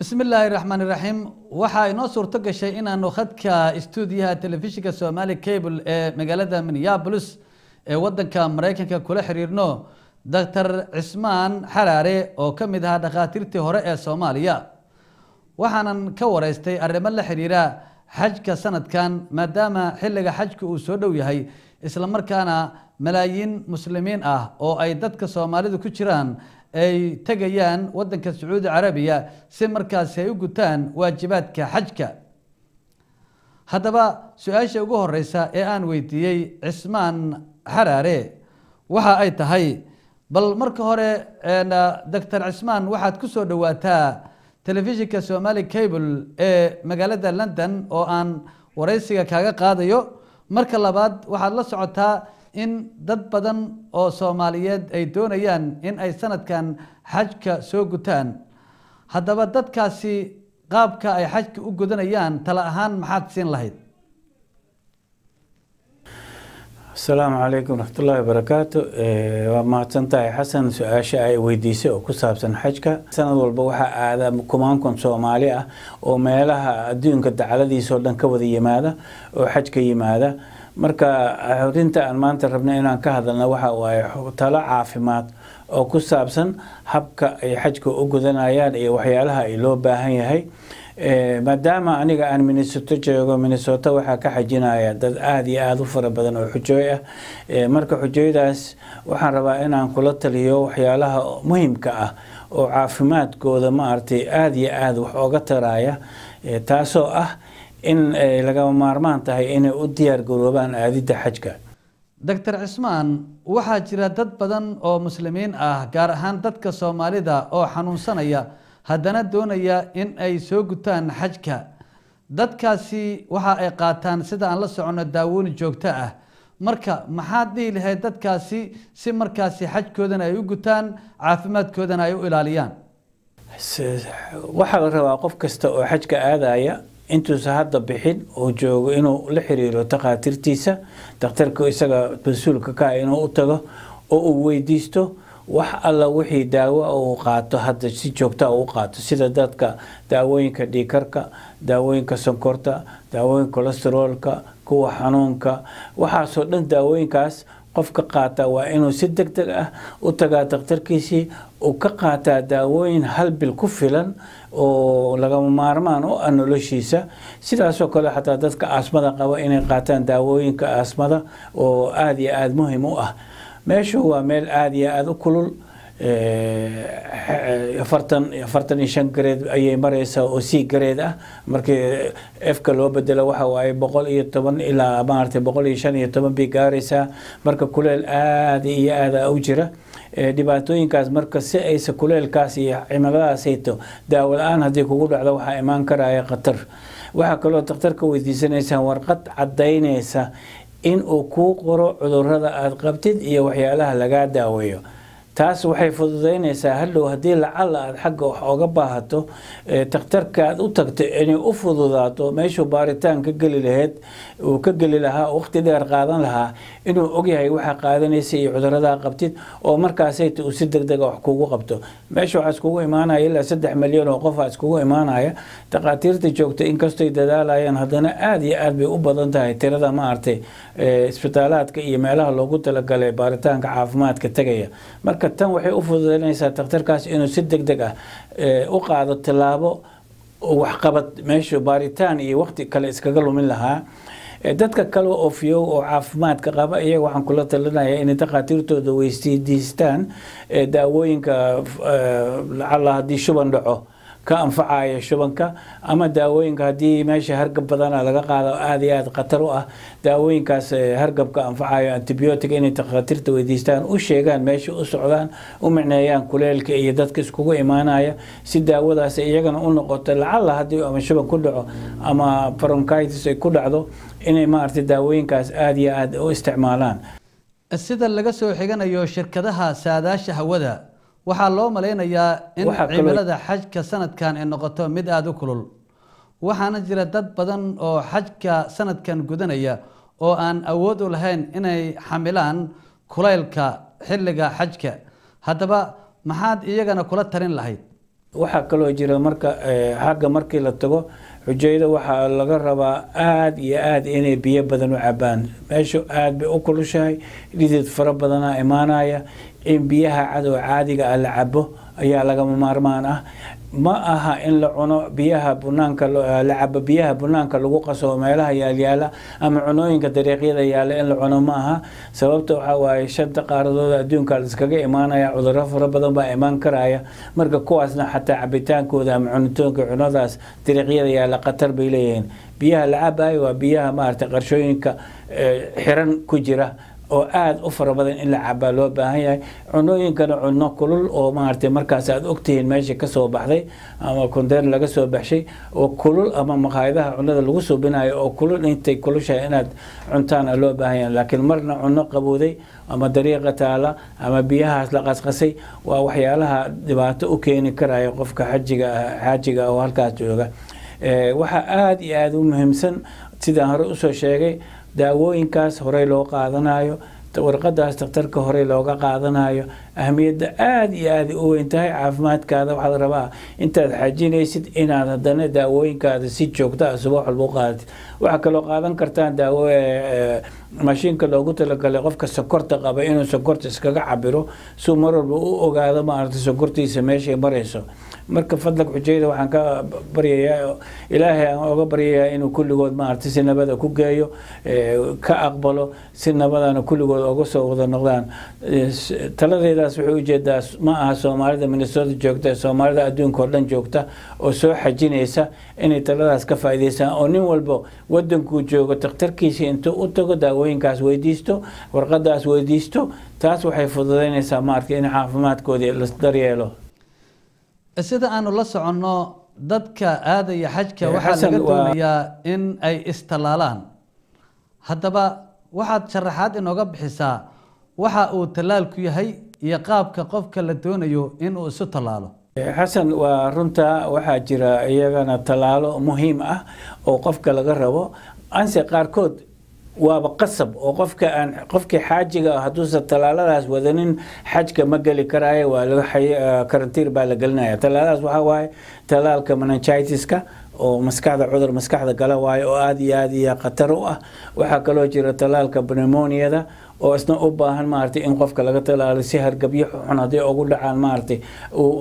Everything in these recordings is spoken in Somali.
bismi illaahi raxmaan iraxiim waxaa inoo suurto gashay inaanu khadka istuudiyaha telefishinka somali cable ee magaalada minneabolis ee waddanka maraykanka kula xiriirno doctor cismaan xaraare oo ka mid ahaa dhakhaatiirtii hore ee soomaaliya waxaanan ka wareystay arrimo la xiriira xajka sanadkan maadaama xilliga xajka uu soo dhow yahay islamarkaana malaayiin muslimiin ah oo ay dadka soomaalidu ku jiraan ay tegayaan waddanka sacuudi carabiya si markaasi ay u gutaan waajibaadka xajka haddaba su-aasha ugu horeysa ee aan weydiiyey cismaan xaraare waxa ay tahay bal marka hore doctor cismaan waxaad ku soo dhowaataa telefishinka somali cable ee magaalada london oo aan wareysiga kaaga qaadayo marka labaad waxaad la socotaa in dad badan oo soomaaliyeed ay doonayaan in ay sanadkan xajka soo gutaan haddaba dadkaasi qaabka ay xajka u gudanayaan tala ahaan maxaad siin lahayd asalaamu calaykum waraxmatullaahi wabarakaatu waa mahadsan tahay xasan su-aasha ay weydiisay oo ku saabsan xajka sanad walba waxaa aada kumaan kun soomaali ah oo meelaha adduunka dacaladiisa dhan ka wada yimaada oo xajka yimaada marka arinta ah, aan maanta rabna inaan ka hadalna waxa waaye talo caafimaad oo ku saabsan habka ay xajka u gudanayaan iyo waxyaalaha ay loo baahan yahay eh, maadaama aniga aan minnesota joogo minnesota waxaa ka xajinaya dad aada iyo aada u fara badan oo xujooy ah eh, marka xujooydaas waxaan rabaa inaan kula taliyo waxyaalaha muhimka ah oo caafimaadkooda maaragtay aada iyo aada wax oga taraya eh, taasoo ah in ay eh, lagama maarmaan tahay inay u diyaar garoobaan aadidda xajka doctor cismaan waxaa jira dad badan oo muslimiin ah gaar ahaan dadka soomaalida oo xanuunsanaya haddana doonaya in ay soo gutaan xajka dadkaasi waxa ay qaataan sida aan la socono daawooni joogto ah marka maxaad dhihi lahayd dadkaasi si markaasi xajkoodana ay u gutaan caafimaadkoodana ay u ilaaliyaan waxaa la rabaa qof kasta oo xajka aadaya intuusan hadda bixin uu joogo inuu la xiriiro takhaatiirtiisa dakhtarku isaga mas-uulka ka ah inuu u tago oo uu weydiisto wax alla wixii daawo uu qaato hadda si joogtaa u qaato sida dadka daawooyinka dhiikarka daawooyinka sankorta daawooyinka kolesteroolka kuwa xanuunka waxaasoo dhan daawooyinkaas qofka qaata waa inuu si deg deg ah u tagaa dakhtarkiisii uu ka qaataa daawooyin hal bil ku filan oo lagama maarmaan u ah noloshiisa sidaasoo kale xataa dadka aasmada qaba inay qaataan daawooyinka aasmada oo aada iyo aada muhiim u ah meeshu waa meel aada iyo aada u kulul afartan afartan iyo shan gareed ayay mareysaa oo c gareed ah markii efka loo bedelo waxa waaye boqol iyo toban ilaa maaragtay boqol iyo shan iyo toban bay gaareysaa marka kuleel aada iyo aada u jira eh, dhibaatooyinkaas marka si aysa kuleelkaas iyo cimiladaas daawola aan haddii kugu dhacdo waxaa imaan karaya khatar waxaa kaloo dakhtarka weydiisanaysaa warqad cadaynaysa in uu kuu qoro cudurada aada qabtid iyo waxyaalaha lagaa daaweeyo taas waxay fududaynaysaa hadhow haddii lacalla aad xagga wax oga baahato takhtarka aad u tagto inay u fududaato meeshuu baaritaan ka geli laheyd uu ka geli lahaa waqti dheer qaadan lahaa inuu ogyahay waxa qaadanaysa iyo cuduradaa qabtid oo markaasayta uu si deg dega ah wax kugu qabto meesha waxaa iskugu imaanaya ilaa saddex milyan oo qofaa iskugu imaanaya dhakhaatiirta joogta inkastoy dadaalayaan haddana aada iyo aad bay u badan tahay tirada maaragtay isbitaalaadka iyo meelaha loogu talagalay baaritaanka caafimaadka tegaya marka marka tan waxay u fududaynaysaa takhtarkaas inuu si deg deg ah eh, u qaado tillaabo waxqabad meeshu baaritaan iyo wakhti kale iskaga lumin lahaa eh, dadka kale oofiyow oo caafimaadka qaba iyaga waxaan kula talinayaa inay dakhaatiirtooda weydiistaan eh, daawooyinka lacalla haddii shuban dhaco ka anfacaya shubanka ama daawooyinka haddii meesha hargab badan ah laga qaado aada iyo aada khatar u ah daawooyinkaas eh, hargabka anfacayo antibiotic inay takhaatiirta weydiistaan u sheegaan meesha u socdaan u micneeyaan kuleelka iyo dadka iskugu imaanaya si daawadaas iyagana u noqoto lacalla haddii ama shuban ku dhaco ama bronchitis ay ku dhacdo inay maaragtay daawooyinkaas aada iyo aada u isticmaalaan sida laga soo xiganayo shirkadaha saadaasha hawada waxaa loo malaynayaa in cimilada xajka sanadkan ay noqoto mid aada u kulul waxaana jira dad badan oo xajka sanadkan gudanaya oo aan awood u lahayn inay xamilaan kulaylka xilliga xajka haddaba maxaad iyagana kula talin lahayd waxaa kaloo jira marka eh, xagga markii la tago xujayda waxaa laga rabaa aada iyo aada inay biyo badan u cabaan meeshu aada bay u kulushahay dhidid fara badanaa imaanaya in biyaha cadow caadiga ah la cabo ayaa lagama maarmaan ah ma aha in la cuno biyaha bunaanka ah, la cabo biyaha bunaanka lagu qaso meelaha yaalyaala ama cunooyinka dariiqyada yaala in la cuno ma aha sababta waxaa waaye shanta qaaradooda adduunka la imaanaya cudurro fara badan baa imaan karaya marka kuwaasna xataa cabitaankooda ama cunitoonka cunadaas dariiqyada yaala khatar bay leeyihiin biyaha la cabayo waa biyaha maaragtay qarshooyinka eh, xiran ku jira oo aada u fara badan in la cabaa loo baahan yahay cunooyinkana cunno kulul oo maaragtay markaas aada ogtihiin meesha kasoo baxday ama kondeyn laga soo baxshay oo kulul ama maqaayadaha cunada lagu subinayo oo kulul intay kulushahay inaad cuntaana loo baahan yahay laakiin marna cunno qabowday ama dariiqa taala ama biyahaas la qasqasay waa waxyaalaha dhibaato u keeni karaya qofka xajiga xaajiga oo halkaas jooga waxaa aada iyo aada u muhiimsan sidaan hore usoo sheegay daawooyinkaas horey loo qaadanayo warqadaas daktarka horey looga qaadanayo ahmiyadda aada iyo aada u weyn tahay caafimaadkaada waxaa rabaa intaad xajinaysid inaad haddana daawooyinkaada si joogta a ah subax walba u qaadatid waxaa kaloo qaadan kartaan daawo eh, eh, mashiinka loogu talagalay qofka sokorta qaba inuu sokorta iskaga cabiro suu mar walba u ogaado maaragta sokortiisa meeshay marayso marka fadlag xujayda waxaan ka baryayaa ilaahay aan oga baryayaa inuu kulligood maaragtay si nabada ku geeyo eh, ka aqbalo si nabadana kulligood oga soo wada noqdaan eh, taladeedaas wuxuu ujeedaa ma aha soomaalida minnesota joogta soomaalida adduunka oo dhan joogta oo soo xajinaysa inay taladaas ka faa'iidaystaan oo nin walbo wadankuu joogo takhtarkiisii intuu u tago daawooyinkaas weydiisto warqadaas weydiisto taas waxay fududaynaysaa maaragtay in caafimaadkoodii las daryeelo sida aanu la soconno dadka aadaya xajka eh, waxaa laga doonayaa in ay istalaalaan haddaba waxaad sharaxaad inooga bixisaa waxa uu tallaalku yahay iyo qaabka qofka la doonayo inuu isu tallaalo eh, xasan waa runta waxaa jira iyagana tallaalo muhiim ah oo qofka laga rabo anse qaarkood waaba qasab oo qofka aan qofkii xaajiga ah hadduusan talaaladaas wadanin xajka ma geli karaayo waa laga ah, karantiir baa la gelinaya tallaaladaas waxaa waaye tallaalka menangitiska oo maskaxda cudur maskaxda gala waayo oo aada iyo aada iyo khatar u ah waxaa kaloo jira talaalka pnemoniyada oo isna u baahan maaragtay in qofka laga talaalo si hargabyo xun hadday ugu dhacaan maaragtay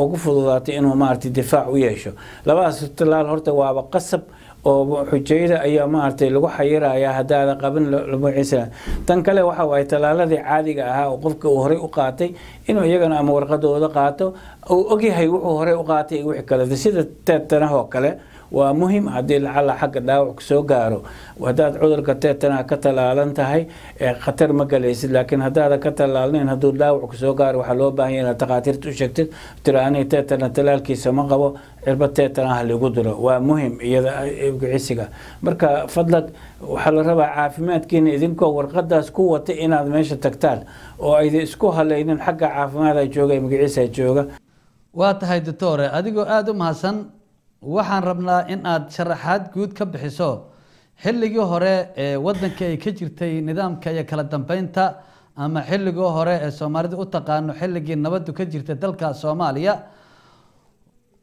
ugu fududaatay inuu maaragtay difaac u yeesho labadaas tallaal horta waaba qasab oo xujayda ayaa maaragtay lagu xayirayaa hadaadan qaban lamuciisala tan kale waxa waay talaaladii caadiga ahaa oo qofka uu horey u qaatay inuu iyagana ama warqadooda qaato uu ogyahay wuxuu horey u qaatay iyo wixii kale sida teetanahoo kale waa muhim haddii lacala xagga dhaawac kasoo gaaro haddaad cudurka teetana ka tallaalan tahay khatar ma galaysid laakiin haddaada ka tallaalnayn hadduu dhaawac kasoo gaaro waxaa loo baahanya inaad takhaatiirta u sheegtid tira aniga teetana tallaalkiisa ma qabo cirba teetana ah ligu diro waa muhim iyada gicisiga marka fadlag waxaa la rabaa caafimaadkiina idinkoo warqadaas ku wata inaad meesha tagtaan oo ayda isku halaynin xagga caafimaada jooga magiciisa jooga waa tahay doctore adigoo aada u mahadsan waxaan rabnaa in aad sharaxaad guud ka bixiso xilligii hore ee wadanka ay ka jirtay nidaamka iyo kala dambeynta ama xilligii hore ee soomaalida u taqaano xilligii nabaddu ka jirtay dalka soomaaliya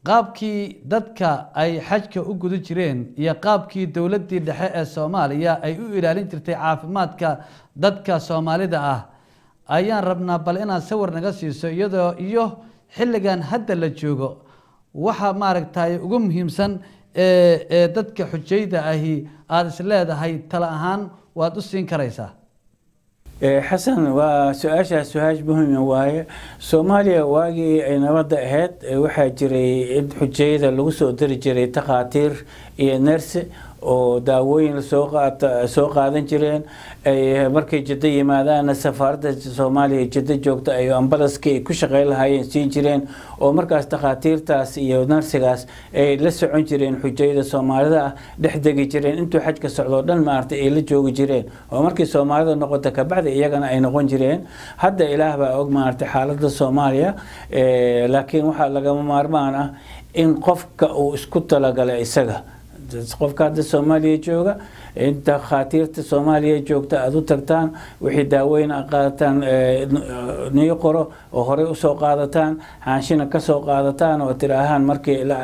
qaabkii dadka ay xajka u guda jireen iyo qaabkii dowladdii dhexe ee soomaaliya ay u ilaalin jirtay caafimaadka dadka soomaalida ah ayaan rabnaa bal inaad sawir naga siiso iyadoo iyo xilligan hadda la joogo waxa maaragtay ugu muhiimsan ee dadka xujayda ahi aada is leedahay tala ahaan waad u siin karaysaa xasan waa su-aashaas su aash muhima ah waaye soomaaliya waagii ay nabadda ahayd waxaa jiray in xujayda lagu soo diri jiray takhaatiir iyo nerse oo daawooyin soo qaadan jireen ay markay jiddo yimaadaana safaarada soomaaliya jiddo joogta ay ambalaskii ay ku shaqeyn lahaayeen siin jireen oo markaas dhakhaatiirtaas iyo narsigaas ay la socon jireen xujayda soomaalida ah dhex degi jireen intuu xajka socdoo dhan maaragtay ay la joogi jireen oo markii soomaalida noqota kabacdi iyagana ay noqon jireen hadda ilaah baa og maaragtay xaaladda soomaaliya eh, laakiin waxaa lagama maarmaan ah in qofka uu isku talagalay isaga qofka hadda soomaaliya jooga inta khaatiirta soomaaliya joogta aada u tagtaan wixii daaweyn a qaadataan eh, nii qoro oo horey usoo qaadataan xaanshina kasoo qaadataan oo tiri ahaan markii eh,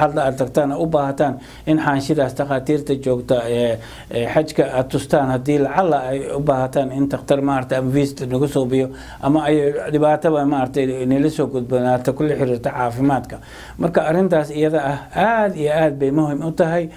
hadda aada tagtaan u baahataan in xaanshidaas takhaatiirta joogta eh, xajka aada tustaan haddii lacalla ay u baahataan in takhtar maarata ama viist nagu suubiyo ama ay dhibaataba maaragtay nila soo gudbanaata kula xiriirta caafimaadka marka arrintaas iyada ah aada iyo aada bay muhim u tahay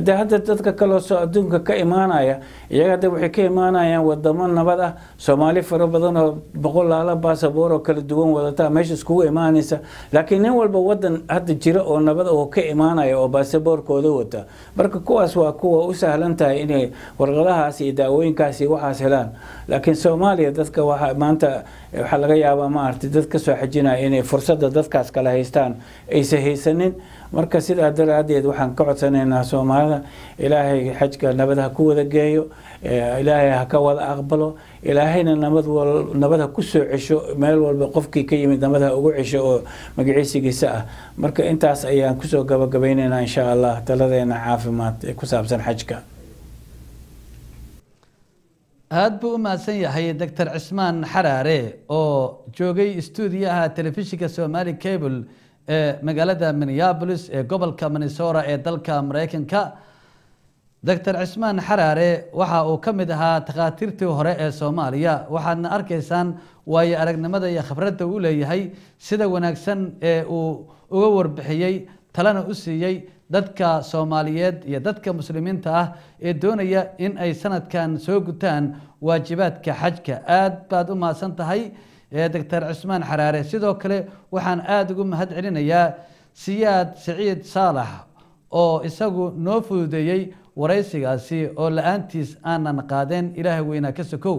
de hadda dadka kaloo adduunka ka imaanaya iyaga hadda waxay ka imaanayaan wadamo nabad ah soomaali fara badan oo boqolaala baasaboor oo kala duwan wadata meesha iskugu imaanaysa laakiin nin walba wadan hadda jira oo nabad ah oo ka imaanaya oo baasaboorkooda wata marka kuwaas waa kuwa u sahlan tahay inay warqadahaas iyo daawooyinkaas iyo waxaas helaan laakiin soomaaliya dadka waxa maanta waxaa laga yaabaa maaragtay dad ka soo xajinaya inay fursadda dadkaas kala haystaan aysa haysanin marka sidaa daraaddeed waxaan ka codsanaynaa soomaalida ilaahay xajka nabad ha ku wada geeyo ilaahay ha ka wada aqbalo ilaahayna nabad nabad ha ku soo cesho meel walba qofkii ka yimid nabad ha ugu cesho oo magiciisigiisa ah marka intaas ayaan kusoo gabagabaynaynaa insha allah taladeena caafimaad ee ku saabsan xajka aada buu u mahadsan yahay doctor cismaan xaraare oo joogay stuudiyaha telefishinka somali cable ee magaalada minneabolis ee gobolka minnesora ee dalka maraykanka doctor cismaan xaraare waxa uu ka mid ahaa takhaatiirtii hore ee soomaaliya waxaadna arkaysaan waayo aragnimada iyo khibradda uu leeyahay sida wanaagsan ee uu uga warbixiyey talana u siiyey dadka soomaaliyeed iyo dadka muslimiinta ah ee doonaya in ay sanadkan soo gutaan waajibaadka xajka aad baad u mahadsan tahay ee doctor cismaan xaraare sidoo kale waxaan aada ugu mahad celinayaa siyaad siciid saalax oo isagu noo fududeeyey waraysigaasi oo la-aantiis aanan qaadeen ilaahay weynaa ka sokow